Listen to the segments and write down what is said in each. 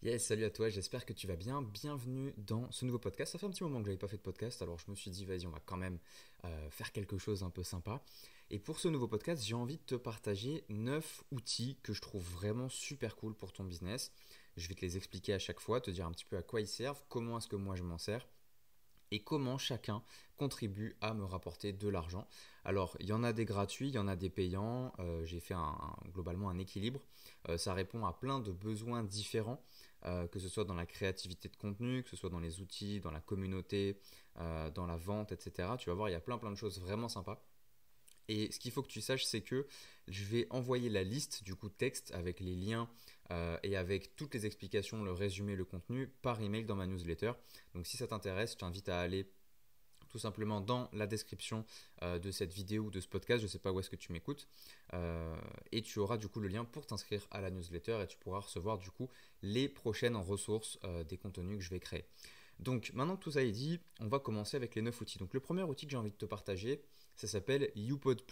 Yes, salut à toi, j'espère que tu vas bien. Bienvenue dans ce nouveau podcast. Ça fait un petit moment que n'avais pas fait de podcast, alors je me suis dit, vas-y, on va quand même euh, faire quelque chose un peu sympa. Et pour ce nouveau podcast, j'ai envie de te partager 9 outils que je trouve vraiment super cool pour ton business. Je vais te les expliquer à chaque fois, te dire un petit peu à quoi ils servent, comment est-ce que moi je m'en sers et comment chacun contribue à me rapporter de l'argent. Alors, il y en a des gratuits, il y en a des payants, euh, j'ai fait globalement un équilibre, euh, ça répond à plein de besoins différents. Euh, que ce soit dans la créativité de contenu, que ce soit dans les outils, dans la communauté, euh, dans la vente, etc. Tu vas voir, il y a plein plein de choses vraiment sympas. Et ce qu'il faut que tu saches, c'est que je vais envoyer la liste du coup texte avec les liens euh, et avec toutes les explications, le résumé, le contenu par email dans ma newsletter. Donc si ça t'intéresse, je t'invite à aller tout simplement dans la description euh, de cette vidéo ou de ce podcast, je ne sais pas où est-ce que tu m'écoutes, euh, et tu auras du coup le lien pour t'inscrire à la newsletter et tu pourras recevoir du coup les prochaines ressources euh, des contenus que je vais créer. Donc maintenant que tout ça est dit, on va commencer avec les neuf outils. Donc le premier outil que j'ai envie de te partager, ça s'appelle YouPod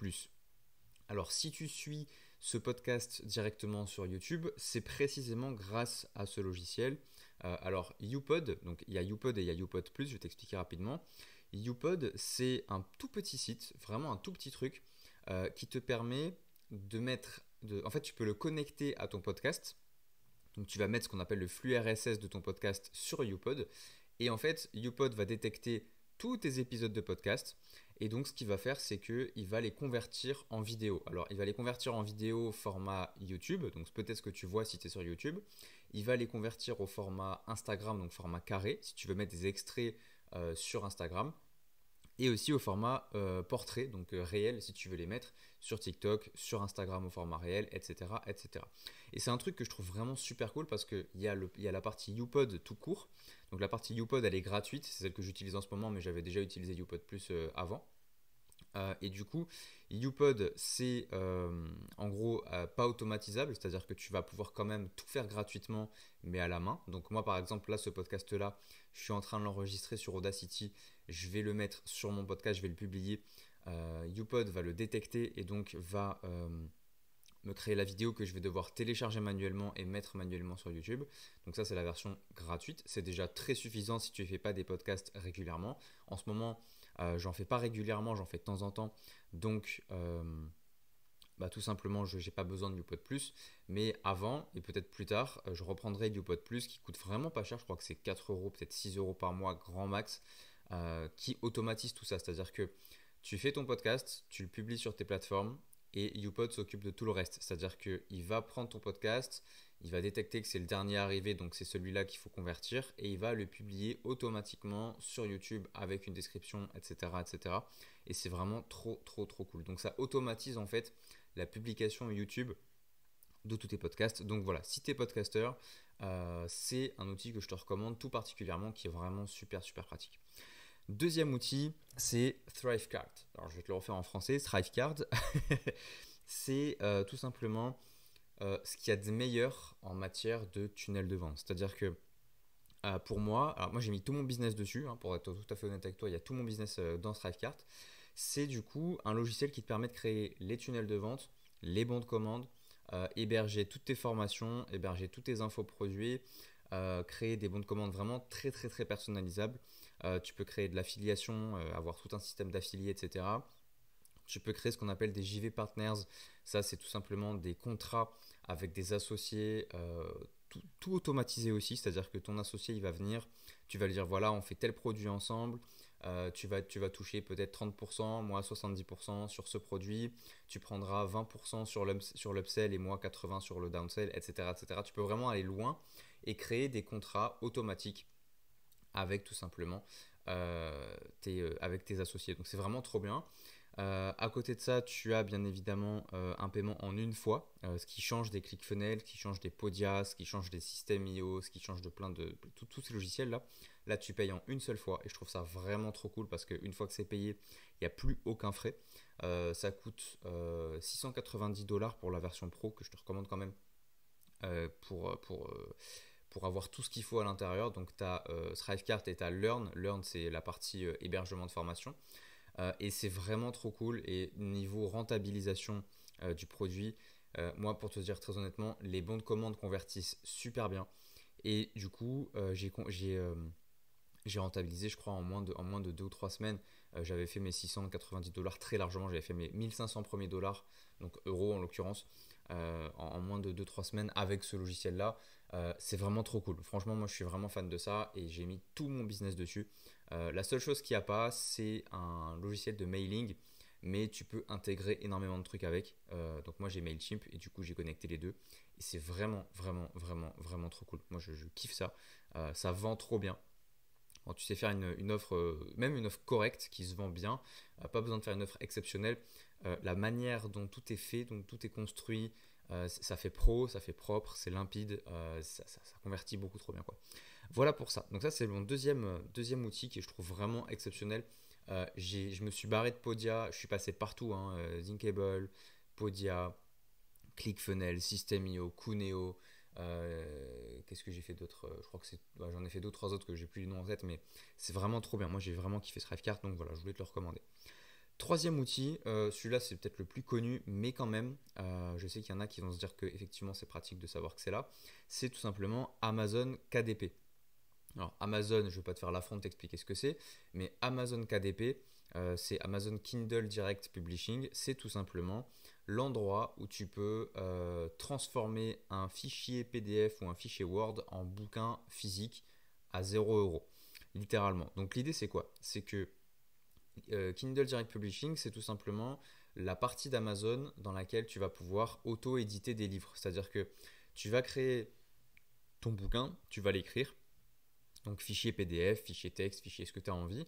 Alors si tu suis ce podcast directement sur YouTube, c'est précisément grâce à ce logiciel. alors, YouPod, donc il y a YouPod et il y a YouPod je vais t'expliquer rapidement. YouPod, c'est un tout petit site, vraiment un tout petit truc, euh, qui te permet de mettre... En fait, tu peux le connecter à ton podcast. Donc tu vas mettre ce qu'on appelle le flux RSS de ton podcast sur YouPod. Et en fait, YouPod va détecter tous tes épisodes de podcast. Et donc, ce qu'il va faire, c'est qu'il va les convertir en vidéo. Alors, il va les convertir en vidéo format YouTube, donc peut-être ce que tu vois si tu es sur YouTube. Il va les convertir au format Instagram, donc format carré, si tu veux mettre des extraits euh, sur Instagram et aussi au format euh, portrait, donc euh, réel si tu veux les mettre sur TikTok, sur Instagram au format réel, etc. etc. Et c'est un truc que je trouve vraiment super cool parce qu'il y, a y a la partie YouPod tout court. Donc la partie YouPod elle est gratuite, c'est celle que j'utilise en ce moment, mais j'avais déjà utilisé YouPod Plus euh, avant. Euh, et du coup, YouPod, c'est euh, en gros euh, pas automatisable, c'est-à-dire que tu vas pouvoir quand même tout faire gratuitement, mais à la main. Donc moi, par exemple, là, ce podcast-là, je suis en train de l'enregistrer sur Audacity, je vais le mettre sur mon podcast, je vais le publier. YouPod va le détecter et donc va me créer la vidéo que je vais devoir télécharger manuellement et mettre manuellement sur YouTube. Donc ça, c'est la version gratuite. C'est déjà très suffisant si tu ne fais pas des podcasts régulièrement. En ce moment euh, j'en fais pas régulièrement, j'en fais de temps en temps. Donc, euh, bah, tout simplement, je n'ai pas besoin de YouPod Plus. Mais avant, et peut-être plus tard, euh, je reprendrai YouPod Plus qui coûte vraiment pas cher. Je crois que c'est 4 euros, peut-être 6 euros par mois, grand max, qui automatise tout ça. C'est-à-dire que tu fais ton podcast, tu le publies sur tes plateformes, et YouPod s'occupe de tout le reste. C'est-à-dire qu'il va prendre ton podcast, il va détecter que c'est le dernier arrivé, donc c'est celui-là qu'il faut convertir, et il va le publier automatiquement sur YouTube avec une description, etc. etc. Et c'est vraiment trop, trop, trop cool. Donc ça automatise en fait la publication YouTube de tous tes podcasts. Donc voilà, si tu es podcasteur, euh, c'est un outil que je te recommande tout particulièrement qui est vraiment super, super pratique. Deuxième outil, c'est Thrivecard. Alors je vais te le refaire en français, Thrivecard. c'est euh, tout simplement euh, ce qu'il y a de meilleur en matière de tunnel de vente. C'est-à-dire que euh, pour moi, alors moi j'ai mis tout mon business dessus, hein, pour être tout à fait honnête avec toi, il y a tout mon business dans ThriveCard. C'est du coup un logiciel qui te permet de créer les tunnels de vente, les bons de commande, héberger toutes tes formations, héberger toutes tes infos produits, créer des bons de commande vraiment très très très personnalisables. Euh, tu peux créer de l'affiliation, euh, avoir tout un système d'affiliés, etc. Tu peux créer ce qu'on appelle des JV Partners. Ça, c'est tout simplement des contrats avec des associés, euh, tout, automatisé aussi. C'est-à-dire que ton associé, il va venir, tu vas lui dire voilà, on fait tel produit ensemble. tu, vas, tu vas toucher peut-être 30%, moi 70% sur ce produit. Tu prendras 20% sur l'upsell et moi 80% sur le downsell, etc., etc. Tu peux vraiment aller loin et créer des contrats automatiques avec tout simplement euh, tes, euh, avec tes associés. Donc c'est vraiment trop bien. Euh, à côté de ça, tu as bien évidemment un paiement en une fois, ce qui change des ClickFunnels, ce qui change des Podias, ce qui change des systèmes IO, ce qui change de plein de tous ces logiciels-là. Là, tu payes en une seule fois et je trouve ça vraiment trop cool parce qu'une fois que c'est payé, il n'y a plus aucun frais. ça coûte 690 dollars pour la version pro que je te recommande quand même pour, pour pour avoir tout ce qu'il faut à l'intérieur. Donc tu as euh, Thrivecart et tu as Learn. Learn, c'est la partie euh, hébergement de formation. Euh, et c'est vraiment trop cool. Et niveau rentabilisation euh, du produit, moi, pour te dire très honnêtement, les bons de commande convertissent super bien. Et du coup, j'ai j'ai rentabilisé, je crois, en moins de, en moins de 2 ou trois semaines. j'avais fait mes 690 dollars très largement. J'avais fait mes 1500 premiers dollars, donc euros en l'occurrence, en, moins de 2 trois semaines avec ce logiciel-là. Euh, c'est vraiment trop cool. Franchement, moi, je suis vraiment fan de ça et j'ai mis tout mon business dessus. Euh, la seule chose qu'il n'y a pas, c'est un logiciel de mailing, mais tu peux intégrer énormément de trucs avec. Euh, donc moi, j'ai Mailchimp et du coup, j'ai connecté les deux. Et c'est vraiment, vraiment, vraiment, vraiment trop cool. Moi, je, kiffe ça. ça vend trop bien. Quand tu sais faire une, offre, même une offre correcte qui se vend bien, pas besoin de faire une offre exceptionnelle. la manière dont tout est fait, dont tout est construit, euh, ça fait pro, ça fait propre, c'est limpide, euh, ça, convertit beaucoup trop bien. Quoi. Voilà pour ça. Donc ça c'est mon deuxième, euh, deuxième outil qui je trouve vraiment exceptionnel. je me suis barré de Podia, je suis passé partout, hein, Zinkable, Podia, Clickfunnel, Systemio, Cuneo. Qu'est-ce que j'ai fait d'autre Je crois que bah, j'en ai fait deux trois autres que j'ai plus les noms en tête, mais c'est vraiment trop bien. Moi j'ai vraiment kiffé ce Rivecart, donc voilà, je voulais te le recommander. Troisième outil, euh, celui-là c'est peut-être le plus connu, mais quand même, euh, je sais qu'il y en a qui vont se dire que effectivement c'est pratique de savoir que c'est là, c'est tout simplement Amazon KDP. Alors Amazon, je ne vais pas te faire l'affront de t'expliquer ce que c'est, mais Amazon KDP, euh, c'est Amazon Kindle Direct Publishing, c'est tout simplement l'endroit où tu peux transformer un fichier PDF ou un fichier Word en bouquin physique à 0€. littéralement. Donc l'idée c'est quoi C'est que euh, Kindle Direct Publishing, c'est tout simplement la partie d'Amazon dans laquelle tu vas pouvoir auto-éditer des livres. C'est-à-dire que tu vas créer ton bouquin, tu vas l'écrire, donc fichier PDF, fichier texte, fichier ce que tu as envie,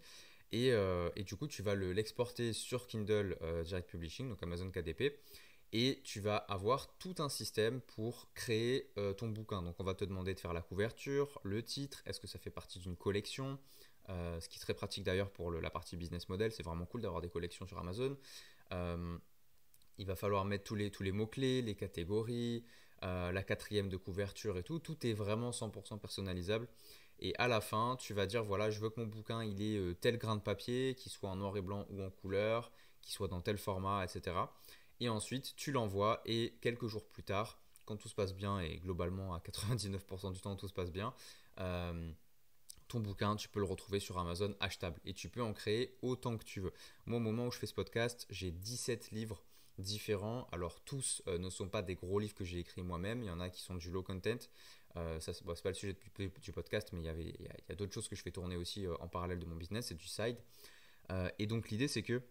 euh, et, du coup tu vas l'exporter sur Kindle euh, Direct Publishing, donc Amazon KDP, et tu vas avoir tout un système pour créer ton bouquin. Donc on va te demander de faire la couverture, le titre, est-ce que ça fait partie d'une collection, euh, ce qui est très pratique d'ailleurs pour la partie business model, c'est vraiment cool d'avoir des collections sur Amazon. Euh, il va falloir mettre tous les, tous les mots-clés, les catégories, euh, la quatrième de couverture et tout. Tout est vraiment 100% personnalisable. Et à la fin, tu vas dire, voilà, je veux que mon bouquin, il ait tel grain de papier, qu'il soit en noir et blanc ou en couleur, qu'il soit dans tel format, etc. Et ensuite, tu l'envoies et quelques jours plus tard, quand tout se passe bien, et globalement à 99% du temps tout se passe bien, ton bouquin, tu peux le retrouver sur Amazon achetable et tu peux en créer autant que tu veux. Moi, au moment où je fais ce podcast, j'ai 17 livres différents. Alors tous euh, ne sont pas des gros livres que j'ai écrits moi-même, il y en a qui sont du low content. Euh, ça, c'est pas le sujet du, podcast, mais il y, avait, il y a, d'autres choses que je fais tourner aussi euh, en parallèle de mon business, c'est du side. Euh, et donc l'idée c'est que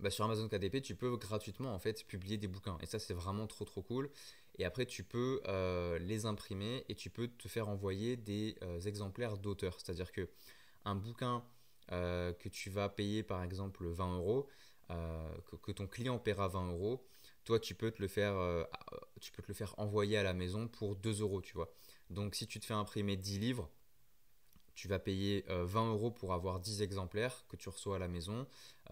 bah, sur Amazon KDP, tu peux gratuitement en fait publier des bouquins. Et ça c'est vraiment trop trop cool. Et après, tu peux euh, les imprimer et tu peux te faire envoyer des euh, exemplaires d'auteurs. C'est-à-dire que un bouquin euh, que tu vas payer par exemple 20 euros, que, ton client paiera 20 euros, toi tu peux te le faire, tu peux te le faire envoyer à la maison pour 2 euros, tu vois. Donc si tu te fais imprimer 10 livres, tu vas payer 20 euros pour avoir 10 exemplaires que tu reçois à la maison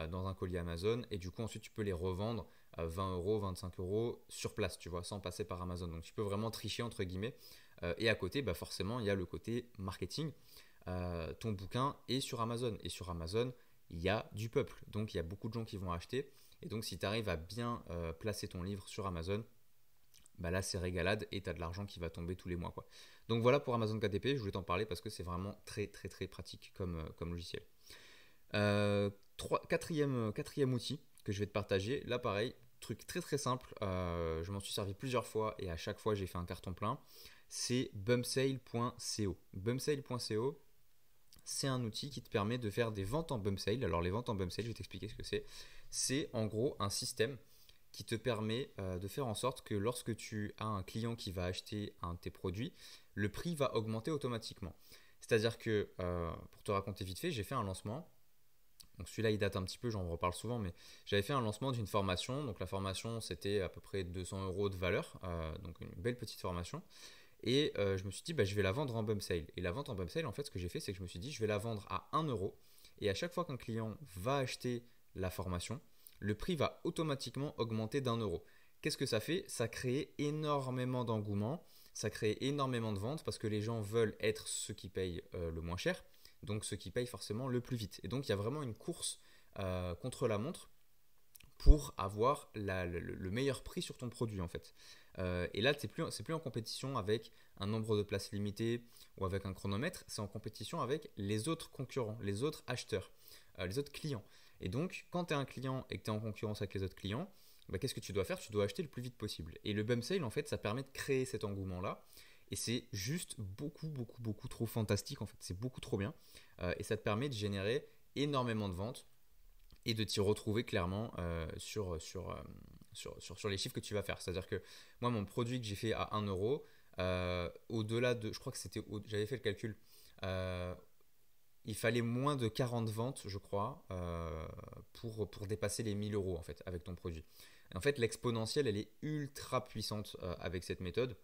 dans un colis Amazon et du coup ensuite tu peux les revendre 20 euros, 25 euros sur place, tu vois, sans passer par Amazon. Donc tu peux vraiment tricher entre guillemets. Euh, et à côté, bah forcément, il y a le côté marketing. Euh, ton bouquin est sur Amazon. Et sur Amazon, il y a du peuple. Donc il y a beaucoup de gens qui vont acheter. Et donc si tu arrives à bien euh, placer ton livre sur Amazon, bah là c'est régalade et tu as de l'argent qui va tomber tous les mois. Quoi. Donc voilà pour Amazon KTP. je voulais t'en parler parce que c'est vraiment très très très pratique comme, comme logiciel. quatrième outil, que je vais te partager. Là, pareil, truc très très simple, euh, je m'en suis servi plusieurs fois et à chaque fois j'ai fait un carton plein, c'est bumsale.co. Bumsale.co, c'est un outil qui te permet de faire des ventes en bumsale. Alors les ventes en bumsale, je vais t'expliquer ce que c'est. C'est en gros un système qui te permet euh, de faire en sorte que lorsque tu as un client qui va acheter un de tes produits, le prix va augmenter automatiquement. C'est-à-dire que, euh, pour te raconter vite fait, j'ai fait un lancement celui-là, il date un petit peu, j'en reparle souvent, mais j'avais fait un lancement d'une formation. Donc la formation, c'était à peu près 200 euros de valeur, euh, donc une belle petite formation. Et euh, je me suis dit, bah, je vais la vendre en bump sale. Et la vente en bump sale, en fait, ce que j'ai fait, c'est que je me suis dit, je vais la vendre à 1 euro. Et à chaque fois qu'un client va acheter la formation, le prix va automatiquement augmenter d'un euro. Qu'est-ce que ça fait Ça crée énormément d'engouement, ça crée énormément de ventes parce que les gens veulent être ceux qui payent euh, le moins cher donc ceux qui payent forcément le plus vite. Et donc il y a vraiment une course euh, contre la montre pour avoir le, meilleur prix sur ton produit en fait. Euh, et là, c'est plus, plus en compétition avec un nombre de places limitées ou avec un chronomètre, c'est en compétition avec les autres concurrents, les autres acheteurs, euh, les autres clients. Et donc, quand tu es un client et que tu es en concurrence avec les autres clients, bah, qu'est-ce que tu dois faire Tu dois acheter le plus vite possible. Et le bum sale, en fait, ça permet de créer cet engouement-là et c'est juste beaucoup, beaucoup, beaucoup trop fantastique en fait. C'est beaucoup trop bien. Euh, et ça te permet de générer énormément de ventes et de t'y retrouver clairement euh, euh, sur, sur, sur, les chiffres que tu vas faire. C'est-à-dire que moi, mon produit que j'ai fait à 1 euro, au-delà de. Je crois que c'était. J'avais fait le calcul. il fallait moins de 40 ventes, je crois, pour, pour dépasser les 1000 euros en fait avec ton produit. en fait, l'exponentielle, elle est ultra puissante avec cette méthode.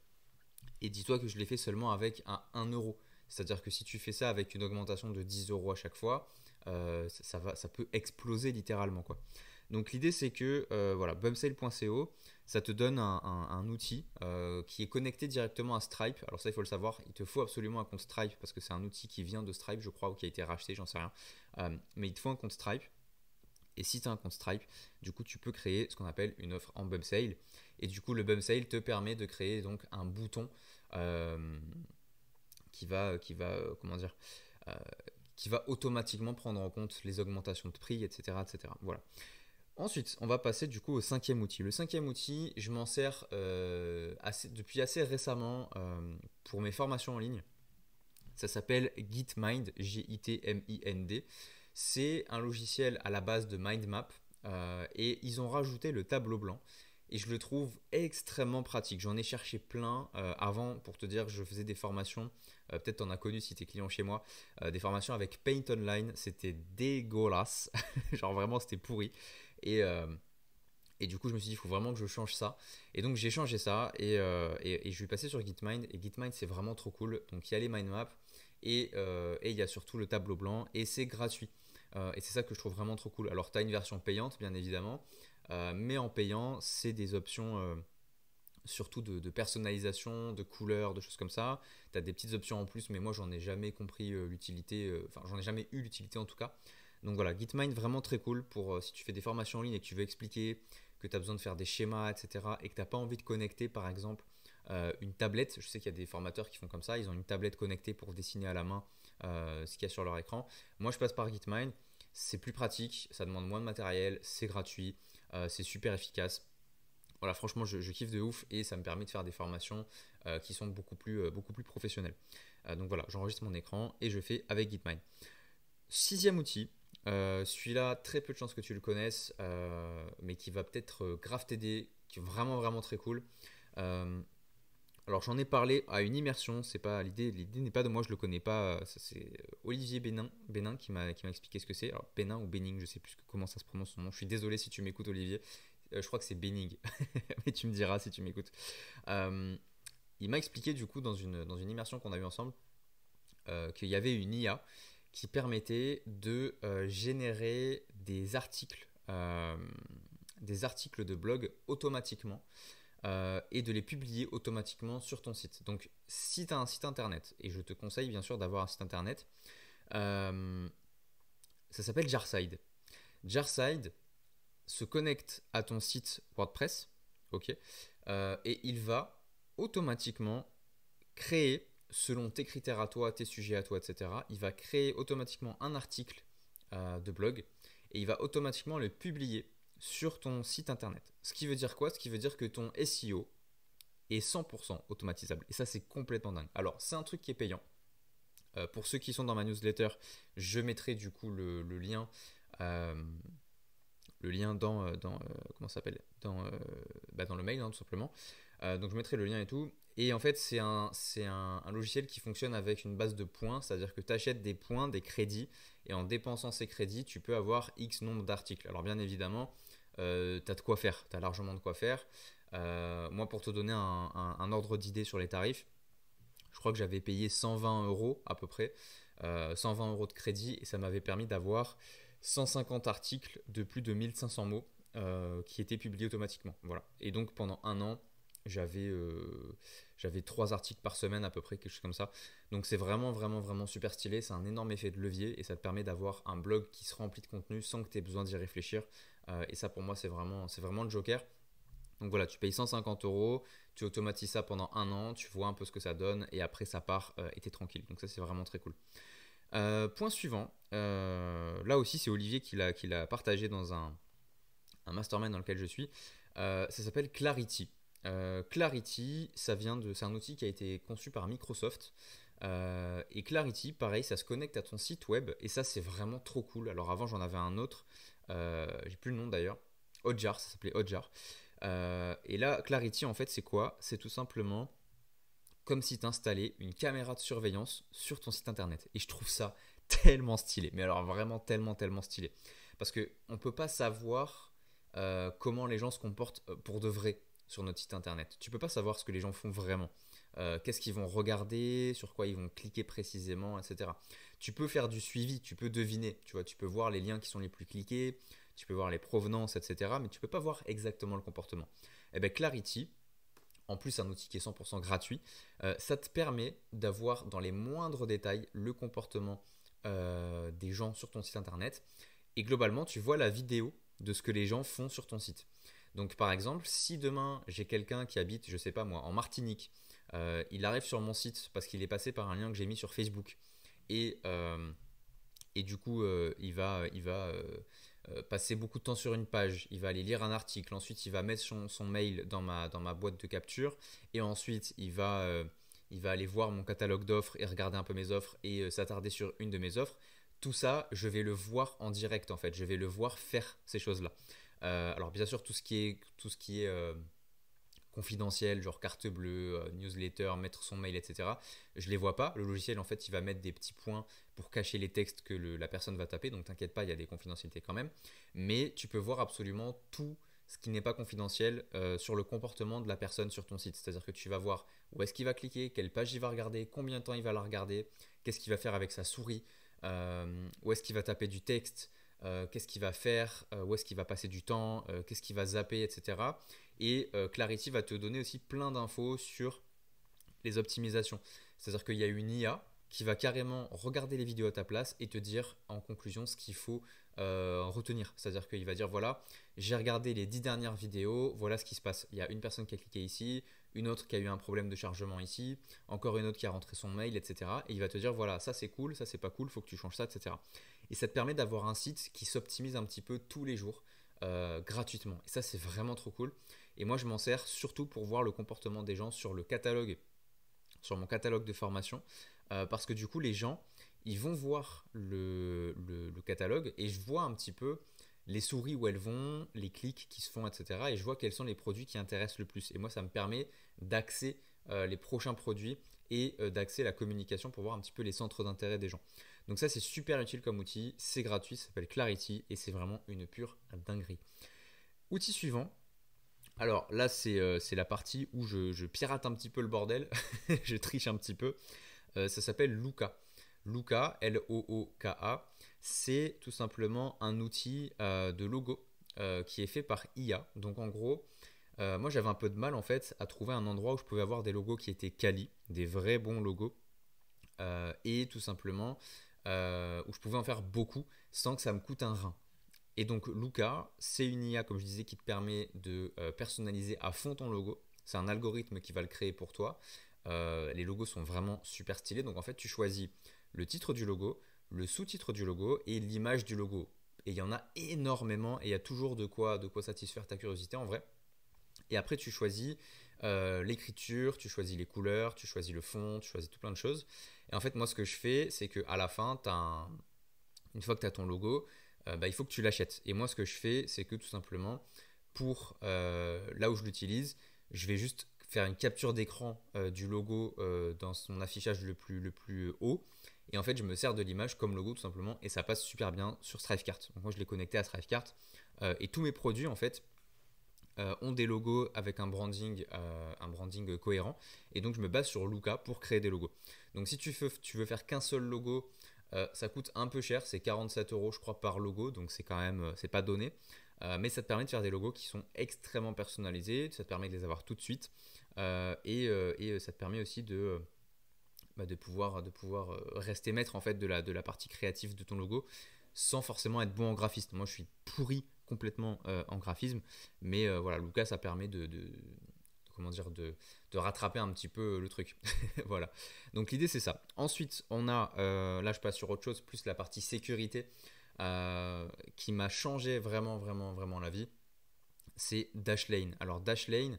Et dis-toi que je l'ai fait seulement avec un 1 euro. C'est-à-dire que si tu fais ça avec une augmentation de 10 euros à chaque fois, euh, ça, peut exploser littéralement. Donc l'idée c'est que euh, voilà, bumsale.co, ça te donne un, outil euh, qui est connecté directement à Stripe. Alors ça il faut le savoir, il te faut absolument un compte Stripe parce que c'est un outil qui vient de Stripe je crois ou qui a été racheté, j'en sais rien. mais il te faut un compte Stripe. Et si tu as un compte Stripe, du coup tu peux créer ce qu'on appelle une offre en BumSale et du coup, le bum sale te permet de créer donc un bouton euh, qui va, euh, qui va euh, comment dire, qui va automatiquement prendre en compte les augmentations de prix, etc. etc. Voilà. Ensuite, on va passer du coup au cinquième outil. Le cinquième outil, je m'en sers depuis assez récemment pour mes formations en ligne. Ça s'appelle Gitmind, G-I-T-M-I-N-D. C'est un logiciel à la base de MindMap et ils ont rajouté le tableau blanc et je le trouve extrêmement pratique. J'en ai cherché plein euh, avant pour te dire, je faisais des formations, euh, peut-être t'en as connu si t'es client chez moi, euh, des formations avec Paint Online, c'était dégueulasse, genre vraiment c'était pourri. Et, et du coup je me suis dit, il faut vraiment que je change ça. Et donc j'ai changé ça et, et, je suis passé sur Gitmind et Gitmind c'est vraiment trop cool. Donc il y a les mindmaps et il y a surtout le tableau blanc et c'est gratuit. et c'est ça que je trouve vraiment trop cool. Alors tu as une version payante bien évidemment. Euh, mais en payant, c'est des options euh, surtout de, personnalisation, de couleurs, de choses comme ça. Tu as des petites options en plus, mais moi j'en ai jamais compris euh, l'utilité, enfin j'en ai jamais eu l'utilité en tout cas. Donc voilà, Gitmind vraiment très cool pour si tu fais des formations en ligne et que tu veux expliquer que tu as besoin de faire des schémas, etc. et que tu n'as pas envie de connecter par exemple une tablette. Je sais qu'il y a des formateurs qui font comme ça, ils ont une tablette connectée pour dessiner à la main ce qu'il y a sur leur écran. Moi je passe par Gitmind c'est plus pratique, ça demande moins de matériel, c'est gratuit. Euh, c'est super efficace. Voilà, franchement, je, kiffe de ouf et ça me permet de faire des formations euh, qui sont beaucoup plus, euh, beaucoup plus professionnelles. donc voilà, j'enregistre mon écran et je fais avec GitMind. Sixième outil, celui-là, très peu de chances que tu le connaisses, mais qui va peut-être grave t'aider, qui est vraiment vraiment très cool. Alors j'en ai parlé à une immersion, c'est pas l'idée, l'idée n'est pas de moi, je le connais pas, euh, c'est Olivier Bénin, Bénin qui m'a expliqué ce que c'est. Alors Bénin ou bénin, je sais plus comment ça se prononce son nom. Je suis désolé si tu m'écoutes Olivier. Euh, je crois que c'est Bénig, mais tu me diras si tu m'écoutes. Euh, il m'a expliqué du coup dans une, dans une immersion qu'on a eue ensemble qu'il y avait une IA qui permettait de générer des articles, des articles de blog automatiquement. Euh, et de les publier automatiquement sur ton site. Donc si tu as un site internet, et je te conseille bien sûr d'avoir un site internet, euh, ça s'appelle Jarside. Jarside se connecte à ton site WordPress, ok, euh, et il va automatiquement créer, selon tes critères à toi, tes sujets à toi, etc., il va créer automatiquement un article de blog et il va automatiquement le publier sur ton site internet. Ce qui veut dire quoi Ce qui veut dire que ton SEO est 100% automatisable. Et ça, c'est complètement dingue. Alors, c'est un truc qui est payant. Euh, pour ceux qui sont dans ma newsletter, je mettrai du coup le, lien. Euh, le lien dans, euh, dans s'appelle bah, dans, le mail hein, tout simplement donc je mettrai le lien et tout et en fait c'est un, un logiciel qui fonctionne avec une base de points c'est à dire que tu achètes des points des crédits et en dépensant ces crédits tu peux avoir x nombre d'articles alors bien évidemment euh, tu as de quoi faire, tu as largement de quoi faire. Euh, moi, pour te donner un, ordre d'idée sur les tarifs, je crois que j'avais payé 120 euros à peu près, 120 euh, euros de crédit, et ça m'avait permis d'avoir 150 articles de plus de 1500 mots qui étaient publiés automatiquement. Voilà. Et donc pendant un an, j'avais euh, j'avais trois articles par semaine à peu près quelque chose comme ça donc c'est vraiment vraiment vraiment super stylé c'est un énorme effet de levier et ça te permet d'avoir un blog qui se remplit de contenu sans que tu aies besoin d'y réfléchir euh, et ça, pour moi, c'est vraiment, vraiment le joker. Donc voilà, tu payes 150 euros, tu automatises ça pendant un an, tu vois un peu ce que ça donne, et après ça part euh, et t'es tranquille. Donc ça c'est vraiment très cool. Euh, point suivant, là aussi c'est Olivier qui l'a partagé dans un, un, mastermind dans lequel je suis. ça s'appelle Clarity. Clarity, ça vient de, c'est un outil qui a été conçu par Microsoft. et Clarity, pareil, ça se connecte à ton site web et ça c'est vraiment trop cool. Alors avant j'en avais un autre euh, j'ai plus le nom d'ailleurs. Ojar, ça s'appelait Odjar. Euh, et là, Clarity, en fait, c'est quoi C'est tout simplement comme si tu installais une caméra de surveillance sur ton site internet. Et je trouve ça tellement stylé, mais alors vraiment tellement, tellement stylé. Parce qu'on ne peut pas savoir euh, comment les gens se comportent pour de vrai sur notre site internet. Tu peux pas savoir ce que les gens font vraiment. Qu'est-ce qu'ils vont regarder, sur quoi ils vont cliquer précisément, etc tu peux faire du suivi, tu peux deviner, tu vois, tu peux voir les liens qui sont les plus cliqués, tu peux voir les provenances, etc. Mais tu peux pas voir exactement le comportement. Et eh bien Clarity, en plus un outil qui est 100% gratuit, euh, ça te permet d'avoir dans les moindres détails le comportement euh, des gens sur ton site internet. Et globalement, tu vois la vidéo de ce que les gens font sur ton site. Donc par exemple, si demain j'ai quelqu'un qui habite, je sais pas moi, en Martinique, euh, il arrive sur mon site parce qu'il est passé par un lien que j'ai mis sur Facebook et, euh, et du coup euh, il va, il va euh, passer beaucoup de temps sur une page, il va aller lire un article, ensuite il va mettre son, son mail dans ma, dans ma boîte de capture, et ensuite il va, il va aller voir mon catalogue d'offres et regarder un peu mes offres et s'attarder sur une de mes offres. Tout ça, je vais le voir en direct en fait, je vais le voir faire ces choses-là. alors bien sûr, tout ce qui est, tout ce qui est confidentiels, genre carte bleue, euh, newsletter, mettre son mail, etc. Je les vois pas. Le logiciel, en fait, il va mettre des petits points pour cacher les textes que la personne va taper. Donc t'inquiète pas, il y a des confidentialités quand même. Mais tu peux voir absolument tout ce qui n'est pas confidentiel euh, sur le comportement de la personne sur ton site. C'est-à-dire que tu vas voir où est-ce qu'il va cliquer, quelle page il va regarder, combien de temps il va la regarder, qu'est-ce qu'il va faire avec sa souris, euh, où est-ce qu'il va taper du texte, qu'est-ce qu'il va faire, où est-ce qu'il va passer du temps, qu'est-ce qu'il va zapper, etc. Et euh, Clarity va te donner aussi plein d'infos sur les optimisations. C'est-à-dire qu'il y a une IA qui va carrément regarder les vidéos à ta place et te dire en conclusion ce qu'il faut euh, retenir. C'est-à-dire qu'il va dire voilà, j'ai regardé les dix dernières vidéos, voilà ce qui se passe. Il y a une personne qui a cliqué ici, une autre qui a eu un problème de chargement ici, encore une autre qui a rentré son mail, etc. Et il va te dire voilà, ça c'est cool, ça c'est pas cool, faut que tu changes ça, etc. Et ça te permet d'avoir un site qui s'optimise un petit peu tous les jours euh, gratuitement. Et ça, c'est vraiment trop cool. Et moi, je m'en sers surtout pour voir le comportement des gens sur le catalogue, sur mon catalogue de formation, euh, parce que du coup, les gens, ils vont voir le, catalogue et je vois un petit peu les souris où elles vont, les clics qui se font, etc. Et je vois quels sont les produits qui intéressent le plus. Et moi, ça me permet d'axer euh, les prochains produits et d'axer la communication pour voir un petit peu les centres d'intérêt des gens. Donc ça, c'est super utile comme outil, c'est gratuit, ça s'appelle Clarity et c'est vraiment une pure dinguerie. Outil suivant. Alors là, c'est euh, la partie où je, pirate un petit peu le bordel, je triche un petit peu. Euh, ça s'appelle Luca. Luca, L-O-O-K-A, c'est tout simplement un outil euh, de logo qui est fait par IA. Donc en gros, moi j'avais un peu de mal en fait à trouver un endroit où je pouvais avoir des logos qui étaient quali, des vrais bons logos. et tout simplement euh, où je pouvais en faire beaucoup sans que ça me coûte un rein. Et donc Luca, c'est une IA, comme je disais, qui te permet de euh, personnaliser à fond ton logo. C'est un algorithme qui va le créer pour toi. Euh, les logos sont vraiment super stylés. Donc en fait, tu choisis le titre du logo, le sous-titre du logo et l'image du logo. Et il y en a énormément et il y a toujours de quoi, de quoi satisfaire ta curiosité en vrai. Et après, tu choisis euh, l'écriture, tu choisis les couleurs, tu choisis le fond, tu choisis tout plein de choses. Et en fait, moi, ce que je fais, c'est à la fin, as une fois que tu as ton logo, euh, bah, il faut que tu l'achètes. Et moi, ce que je fais, c'est que tout simplement, pour euh, là où je l'utilise, je vais juste faire une capture d'écran du logo dans son affichage le plus, le plus haut. Et en fait, je me sers de l'image comme logo tout simplement et ça passe super bien sur Strivecart. Donc moi, je l'ai connecté à Strivecart euh, et tous mes produits en fait euh, ont des logos avec un branding, euh, un branding cohérent. Et donc je me base sur Luca pour créer des logos. Donc si tu veux, tu veux faire qu'un seul logo, euh, ça coûte un peu cher, c'est 47 euros je crois par logo, donc c'est quand même, c'est pas donné. mais ça te permet de faire des logos qui sont extrêmement personnalisés, ça te permet de les avoir tout de suite. Et, ça te permet aussi de... Bah, de pouvoir, de pouvoir rester maître en fait de la partie créative de ton logo sans forcément être bon en graphiste. Moi, je suis pourri complètement euh, en graphisme, mais euh, voilà, Lucas, ça permet de, comment dire, de, rattraper un petit peu euh, le truc. voilà. Donc l'idée, c'est ça. Ensuite, on a, là, je passe sur autre chose, plus la partie sécurité qui m'a changé vraiment, vraiment, vraiment la vie. C'est Dashlane. Alors Dashlane,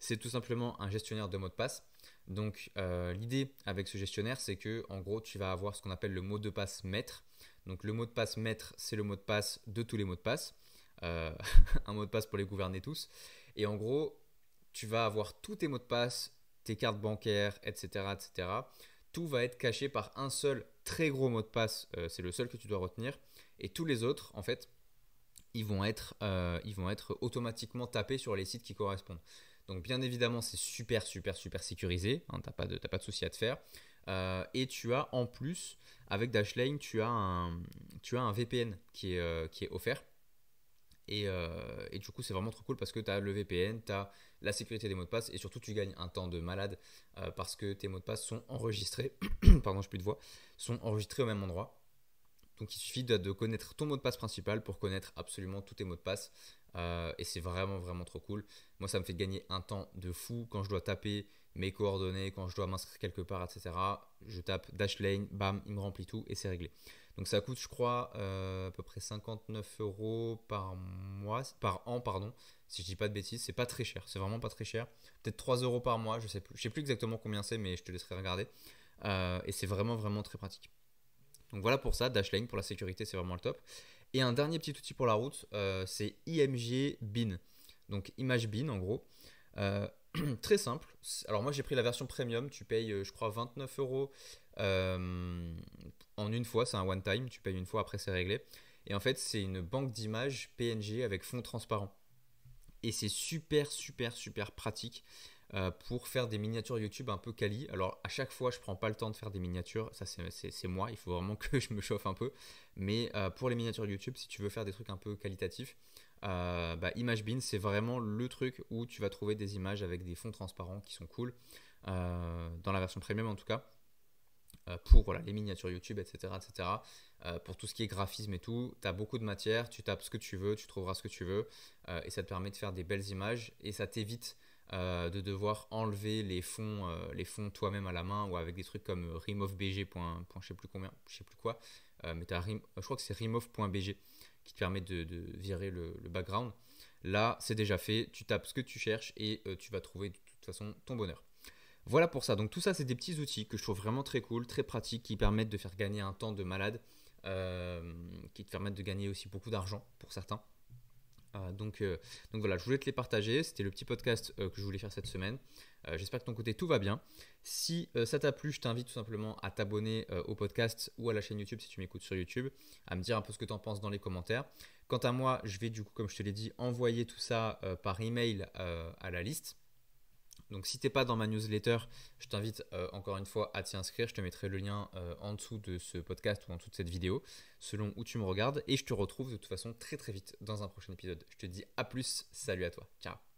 c'est tout simplement un gestionnaire de mots de passe. Donc l'idée avec ce gestionnaire, c'est que en gros, tu vas avoir ce qu'on appelle le mot de passe maître. Donc le mot de passe maître, c'est le mot de passe de tous les mots de passe. Euh, un mot de passe pour les gouverner tous. Et en gros, tu vas avoir tous tes mots de passe, tes cartes bancaires, etc. etc. Tout va être caché par un seul très gros mot de passe, euh, c'est le seul que tu dois retenir. Et tous les autres, en fait, euh, ils vont être, automatiquement tapés sur les sites qui correspondent. Donc bien évidemment, c'est super, super, super sécurisé, hein, n'as pas de, pas de souci à te faire. Euh, et tu as en plus, avec Dashlane, tu as un, VPN euh, qui est, offert. Euh, et, du coup, c'est vraiment trop cool parce que tu as le VPN, tu as la sécurité des mots de passe et surtout, tu gagnes un temps de malade parce que tes mots de passe sont enregistrés. pardon, je de Sont enregistrés au même endroit. Donc, il suffit de, de, connaître ton mot de passe principal pour connaître absolument tous tes mots de passe. et c'est vraiment, vraiment trop cool. Moi, ça me fait gagner un temps de fou quand je dois taper mes coordonnées, quand je dois m'inscrire quelque part, etc. Je tape Dashlane, bam, il me remplit tout et c'est réglé. Donc ça coûte, je crois, euh, à peu près 59 euros par mois, par an, pardon, si je dis pas de bêtises. C'est pas très cher, c'est vraiment pas très cher. Peut-être 3 euros par mois, je sais plus. Je sais plus exactement combien c'est, mais je te laisserai regarder. Euh, et c'est vraiment, vraiment très pratique. Donc voilà pour ça, Dashlane, pour la sécurité, c'est vraiment le top. Et un dernier petit outil pour la route, euh, c'est IMG Bin. Donc bin en gros. très simple. Alors moi j'ai pris la version premium, tu payes euh, je crois 29 euros euh, en une fois, c'est un one time, tu payes une fois après c'est réglé. Et en fait c'est une banque d'images PNG avec fond transparent. Et c'est super super super pratique euh, pour faire des miniatures YouTube un peu quali. Alors à chaque fois, je prends pas le temps de faire des miniatures, ça c'est moi, il faut vraiment que je me chauffe un peu. Mais pour les miniatures YouTube, si tu veux faire des trucs un peu qualitatifs, euh, bah, image bah, c'est vraiment le truc où tu vas trouver des images avec des fonds transparents qui sont cool, euh, dans la version premium en tout cas, euh, pour les miniatures YouTube, etc. etc. pour tout ce qui est graphisme et tout, tu as beaucoup de matière, tu tapes ce que tu veux, tu trouveras ce que tu veux, et ça te permet de faire des belles images, et ça t'évite de devoir enlever les fonds, les fonds toi-même à la main, ou avec des trucs comme remove.bg, je sais plus combien, je sais plus quoi, mais as, je crois que c'est remove.bg qui te permet de, virer le, background. Là, c'est déjà fait, tu tapes ce que tu cherches et euh, tu vas trouver de toute façon ton bonheur. Voilà pour ça. Donc tout ça, c'est des petits outils que je trouve vraiment très cool, très pratiques, qui permettent de faire gagner un temps de malade, euh, qui te permettent de gagner aussi beaucoup d'argent pour certains. Euh, euh, donc, voilà, je voulais te les partager. C'était le petit podcast euh, que je voulais faire cette semaine. J'espère que ton côté tout va bien. Si ça t'a plu, je t'invite tout simplement à t'abonner au podcast ou à la chaîne YouTube si tu m'écoutes sur YouTube, à me dire un peu ce que tu en penses dans les commentaires. Quant à moi, je vais du coup, comme je te l'ai dit, envoyer tout ça par email à la liste. Donc si n'es pas dans ma newsletter, je t'invite euh, encore une fois à t'y inscrire. Je te mettrai le lien euh, en dessous de ce podcast ou en dessous de cette vidéo, selon où tu me regardes. Et je te retrouve de toute façon très très vite dans un prochain épisode. Je te dis à plus, salut à toi, ciao